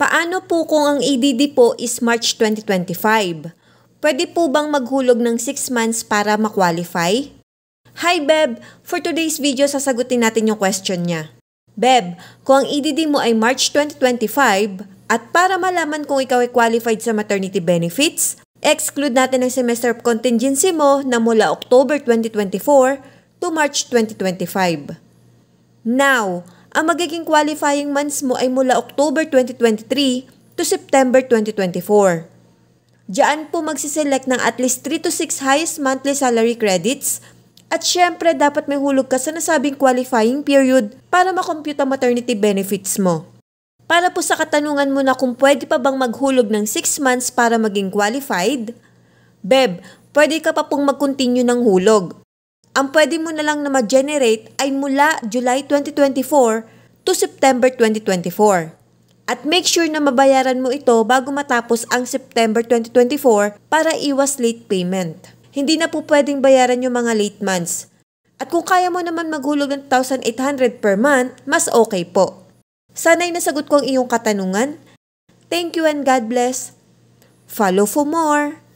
Paano po kung ang EDD po is March 2025? Pwede po bang maghulog ng 6 months para makwalify? Hi Beb! For today's video, sasagutin natin yung question niya. Beb, kung ang EDD mo ay March 2025, at para malaman kung ikaw ay qualified sa maternity benefits, exclude natin ang semester of contingency mo na mula October 2024 to March 2025. Now, ang magiging qualifying months mo ay mula October 2023 to September 2024. Diyan po magsiselect ng at least 3 to 6 highest monthly salary credits at syempre dapat may hulog ka sa nasabing qualifying period para makompute ang maternity benefits mo. Para po sa katanungan mo na kung pwede pa bang maghulog ng 6 months para maging qualified, Beb, pwede ka pa pong mag-continue ng hulog. Ang pwede mo na lang na ma-generate ay mula July 2024 to September 2024. At make sure na mabayaran mo ito bago matapos ang September 2024 para iwas late payment. Hindi na po pwedeng bayaran yung mga late months. At kung kaya mo naman maghulog ng 1,800 per month, mas okay po. Sana'y nasagot ko ang iyong katanungan. Thank you and God bless. Follow for more!